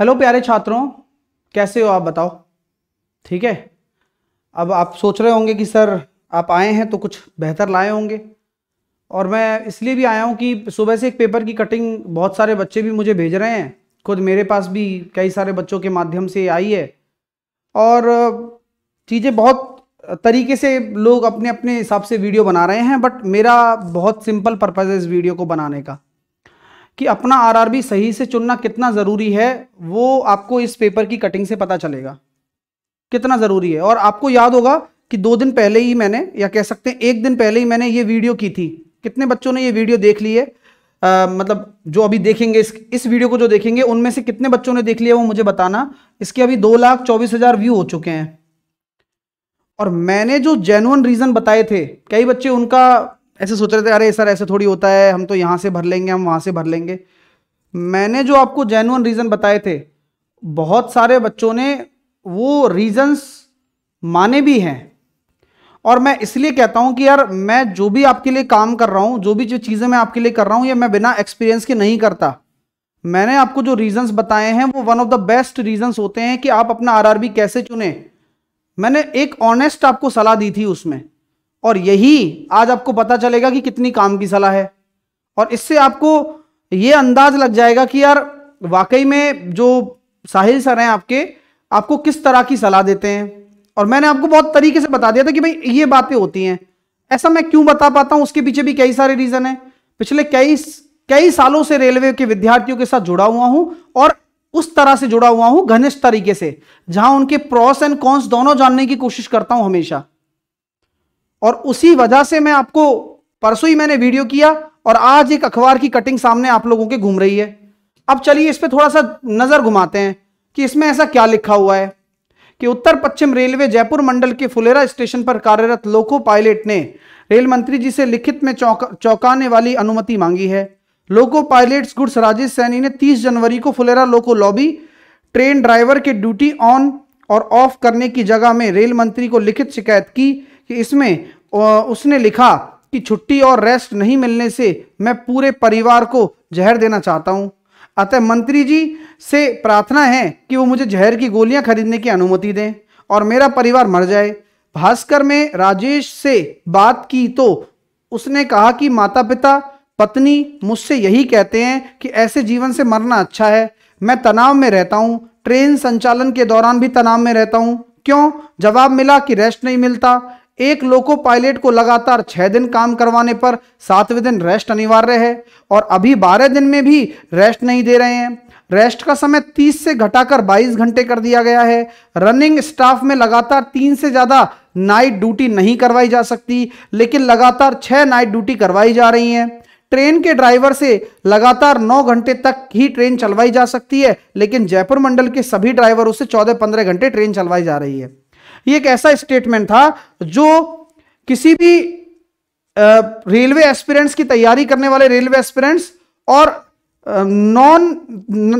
hello प्यारे छात्रों कैसे हो आप बताओ ठीक है अब आप सोच रहे होंगे कि सर आप आए हैं तो कुछ बेहतर लाए होंगे और मैं इसलिए भी आया हूँ कि सुबह से एक पेपर की कटिंग बहुत सारे बच्चे भी मुझे भेज रहे हैं खुद मेरे पास भी कई सारे बच्चों के माध्यम से आई है और चीज़ें बहुत तरीके से लोग अपने अपने हिसाब से वीडियो बना रहे हैं बट मेरा बहुत सिंपल पर्पज़ है इस वीडियो को बनाने का कि अपना आरआरबी सही से चुनना कितना ज़रूरी है वो आपको इस पेपर की कटिंग से पता चलेगा कितना ज़रूरी है और आपको याद होगा कि दो दिन पहले ही मैंने या कह सकते हैं एक दिन पहले ही मैंने ये वीडियो की थी कितने बच्चों ने ये वीडियो देख ली है आ, मतलब जो अभी देखेंगे इस इस वीडियो को जो देखेंगे उनमें से कितने बच्चों ने देख लिया वो मुझे बताना इसके अभी दो लाख चौबीस हज़ार व्यू हो चुके हैं और मैंने जो जेनुअन रीज़न बताए थे कई बच्चे उनका ऐसे सोच रहे थे अरे सर ऐसे थोड़ी होता है हम तो यहाँ से भर लेंगे हम वहाँ से भर लेंगे मैंने जो आपको जेनुअन रीज़न बताए थे बहुत सारे बच्चों ने वो रीज़न्स माने भी हैं और मैं इसलिए कहता हूं कि यार मैं जो भी आपके लिए काम कर रहा हूं जो भी जो चीज़ें मैं आपके लिए कर रहा हूं ये मैं बिना एक्सपीरियंस के नहीं करता मैंने आपको जो रीजंस बताए हैं वो one of the best reasons होते हैं कि आप अपना आरआरबी कैसे चुने मैंने एक ऑनेस्ट आपको सलाह दी थी उसमें और यही आज आपको पता चलेगा कि कितनी काम की सलाह है और इससे आपको ये अंदाज लग जाएगा कि यार वाकई में जो साहिल सर हैं आपके आपको किस तरह की सलाह देते हैं और मैंने आपको बहुत तरीके से बता दिया था कि भाई ये बातें होती हैं ऐसा मैं क्यों बता पाता हूं उसके पीछे भी कई सारे रीज़न हैं पिछले कई कई सालों से रेलवे के विद्यार्थियों के साथ जुड़ा हुआ हूं और उस तरह से जुड़ा हुआ हूं घनिष्ठ तरीके से जहां उनके प्रॉस एंड कॉन्स दोनों जानने की कोशिश करता हूं हमेशा और उसी वजह से मैं आपको परसों ही मैंने वीडियो किया और आज एक अखबार की कटिंग सामने आप लोगों के घूम रही है अब चलिए इस पर थोड़ा सा नज़र घुमाते हैं कि इसमें ऐसा क्या लिखा हुआ है कि उत्तर पश्चिम रेलवे जयपुर मंडल के फुलेरा स्टेशन पर कार्यरत लोको पायलट ने रेल मंत्री जी से लिखित में चौका, चौंकाने वाली अनुमति मांगी है loco pilots goods Rajesh Saini ने 30 जनवरी को Phulera loco lobby train driver के ड्यूटी ऑन और ऑफ करने की जगह में रेल मंत्री को लिखित शिकायत की कि इसमें उसने लिखा कि छुट्टी और रेस्ट नहीं मिलने से मैं पूरे परिवार को जहर देना चाहता हूँ अतः मंत्री जी से प्रार्थना है कि वो मुझे जहर की गोलियां खरीदने की अनुमति दें और मेरा परिवार मर जाए भास्कर में राजेश से बात की तो उसने कहा कि माता पिता पत्नी मुझसे यही कहते हैं कि ऐसे जीवन से मरना अच्छा है मैं तनाव में रहता हूँ ट्रेन संचालन के दौरान भी तनाव में रहता हूँ क्यों जवाब मिला कि रेस्ट नहीं मिलता एक लोको पायलट को लगातार छः दिन काम करवाने पर सातवें दिन रेस्ट अनिवार्य है और अभी बारह दिन में भी रेस्ट नहीं दे रहे हैं रेस्ट का समय 30 से घटाकर 22 घंटे कर दिया गया है रनिंग स्टाफ में लगातार तीन से ज़्यादा नाइट ड्यूटी नहीं करवाई जा सकती लेकिन लगातार छः नाइट ड्यूटी करवाई जा रही हैं ट्रेन के ड्राइवर से लगातार 9 घंटे तक ही ट्रेन चलवाई जा सकती है लेकिन जयपुर मंडल के सभी ड्राइवरों से 14-15 घंटे ट्रेन चलवाई जा रही है ये एक ऐसा स्टेटमेंट था जो किसी भी रेलवे एस्पिरेंट्स की तैयारी करने वाले रेलवे एस्पिरेंट्स और नॉन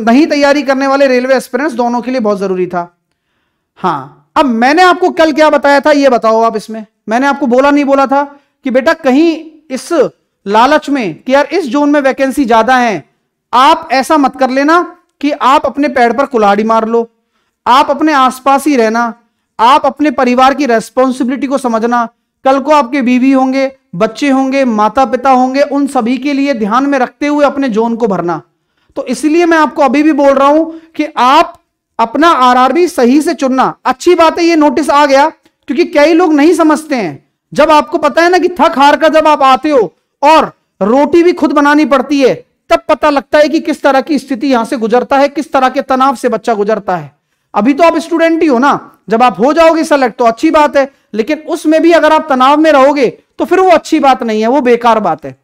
नहीं तैयारी करने वाले रेलवे एस्पिरेंट्स दोनों के लिए बहुत जरूरी था हाँ अब मैंने आपको कल क्या बताया था यह बताओ आप इसमें मैंने आपको बोला नहीं बोला था कि बेटा कहीं इस लालच में कि यार इस जोन में वैकेंसी ज्यादा है आप ऐसा मत कर लेना कि आप अपने पैर पर कुल्हाड़ी मार लो आप अपने आसपास ही रहना आप अपने परिवार की रेस्पॉन्सिबिलिटी को समझना कल को आपके बीवी होंगे बच्चे होंगे माता पिता होंगे उन सभी के लिए ध्यान में रखते हुए अपने जोन को भरना तो इसलिए मैं आपको अभी भी बोल रहा हूं कि आप अपना आरआरबी सही से चुनना अच्छी बात है ये नोटिस आ गया क्योंकि कई लोग नहीं समझते हैं जब आपको पता है ना कि थक हार कर जब आप आते हो और रोटी भी खुद बनानी पड़ती है तब पता लगता है कि किस तरह की स्थिति यहां से गुजरता है किस तरह के तनाव से बच्चा गुजरता है अभी तो आप स्टूडेंट ही हो ना जब आप हो जाओगे सेलेक्ट तो अच्छी बात है लेकिन उसमें भी अगर आप तनाव में रहोगे तो फिर वो अच्छी बात नहीं है वो बेकार बात है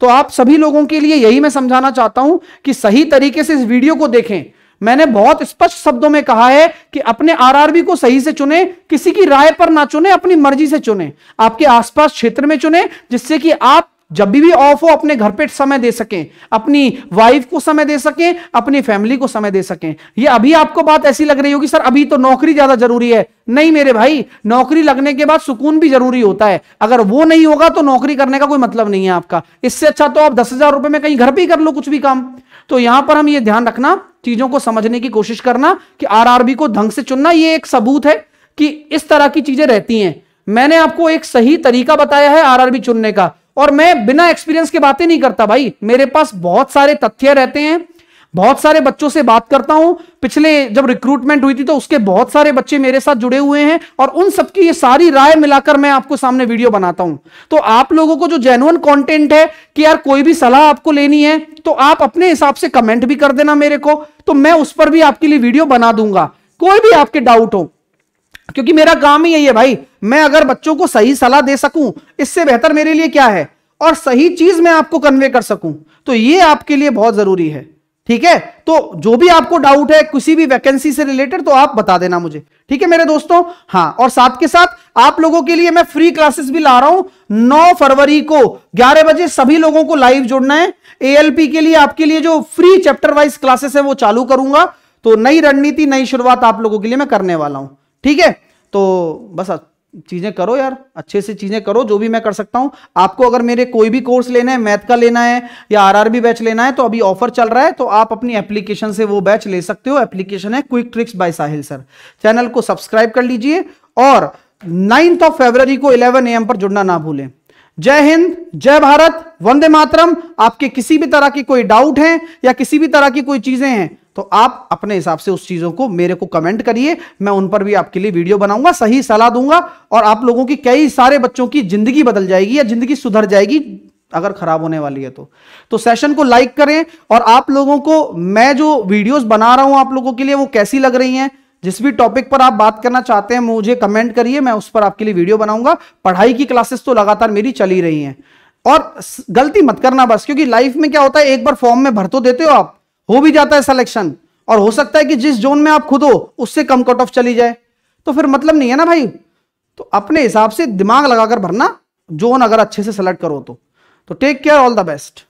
तो आप सभी लोगों के लिए यही मैं समझाना चाहता हूं कि सही तरीके से इस वीडियो को देखें मैंने बहुत स्पष्ट शब्दों में कहा है कि अपने आरआरबी को सही से चुने किसी की राय पर ना चुने अपनी मर्जी से चुने आपके आसपास क्षेत्र में चुने जिससे कि आप जब भी ऑफ हो अपने घर पे समय दे सकें अपनी वाइफ को समय दे सकें अपनी फैमिली को समय दे सकें ये अभी आपको बात ऐसी लग रही होगी सर अभी तो नौकरी ज्यादा जरूरी है नहीं मेरे भाई नौकरी लगने के बाद सुकून भी जरूरी होता है अगर वो नहीं होगा तो नौकरी करने का कोई मतलब नहीं है आपका इससे अच्छा तो आप दस हजार रुपए में कहीं घर पर ही कर लो कुछ भी काम तो यहां पर हम ये ध्यान रखना चीजों को समझने की कोशिश करना कि आर को ढंग से चुनना ये एक सबूत है कि इस तरह की चीजें रहती हैं मैंने आपको एक सही तरीका बताया है आरआरबी चुनने का और मैं बिना एक्सपीरियंस के बातें नहीं करता भाई मेरे पास बहुत सारे तथ्य रहते हैं बहुत सारे बच्चों से बात करता हूं पिछले जब रिक्रूटमेंट हुई थी तो उसके बहुत सारे बच्चे मेरे साथ जुड़े हुए हैं और उन सबकी ये सारी राय मिलाकर मैं आपको सामने वीडियो बनाता हूं तो आप लोगों को जो जेनुअन कंटेंट है कि यार कोई भी सलाह आपको लेनी है तो आप अपने हिसाब से कमेंट भी कर देना मेरे को तो मैं उस पर भी आपके लिए वीडियो बना दूंगा कोई भी आपके डाउट हो क्योंकि मेरा काम ही यही है भाई मैं अगर बच्चों को सही सलाह दे सकूं इससे बेहतर मेरे लिए क्या है और सही चीज मैं आपको कन्वे कर सकूं तो ये आपके लिए बहुत जरूरी है ठीक है तो जो भी आपको डाउट है किसी भी वैकेंसी से रिलेटेड तो आप बता देना मुझे ठीक है मेरे दोस्तों हाँ और साथ के साथ आप लोगों के लिए मैं फ्री क्लासेस भी ला रहा हूं 9 फरवरी को 11 बजे सभी लोगों को लाइव जुड़ना है एएलपी के लिए आपके लिए जो फ्री चैप्टर वाइज क्लासेस है वो चालू करूंगा तो नई रणनीति नई शुरुआत आप लोगों के लिए मैं करने वाला हूं ठीक है तो बस चीज़ें करो यार अच्छे से चीज़ें करो जो भी मैं कर सकता हूं आपको अगर मेरे कोई भी कोर्स लेना है मैथ का लेना है या आरआरबी बैच लेना है तो अभी ऑफर चल रहा है तो आप अपनी एप्लीकेशन से वो बैच ले सकते हो एप्लीकेशन है quick tricks by Sahil sir channel को सब्सक्राइब कर लीजिए और नाइन्थ ऑफ फेबररी को इलेवन एम पर जुड़ना ना भूलें जय हिंद जय भारत वंदे मातरम आपके किसी भी तरह की कोई डाउट है या किसी भी तरह की कोई चीजें हैं तो आप अपने हिसाब से उस चीज़ों को मेरे को कमेंट करिए मैं उन पर भी आपके लिए वीडियो बनाऊंगा सही सलाह दूंगा और आप लोगों की कई सारे बच्चों की जिंदगी बदल जाएगी या जिंदगी सुधर जाएगी अगर खराब होने वाली है तो तो सेशन को लाइक करें और आप लोगों को मैं जो वीडियोस बना रहा हूं आप लोगों के लिए वो कैसी लग रही हैं जिस भी टॉपिक पर आप बात करना चाहते हैं मुझे कमेंट करिए मैं उस पर आपके लिए वीडियो बनाऊंगा पढ़ाई की क्लासेस तो लगातार मेरी चली रही हैं और गलती मत करना बस क्योंकि लाइफ में क्या होता है एक बार फॉर्म में भर तो देते हो आप हो भी जाता है सिलेक्शन और हो सकता है कि जिस जोन में आप खुद हो उससे कम कट ऑफ चली जाए तो फिर मतलब नहीं है ना भाई तो अपने हिसाब से दिमाग लगाकर भरना जोन अगर अच्छे से सेलेक्ट करो तो take care all the best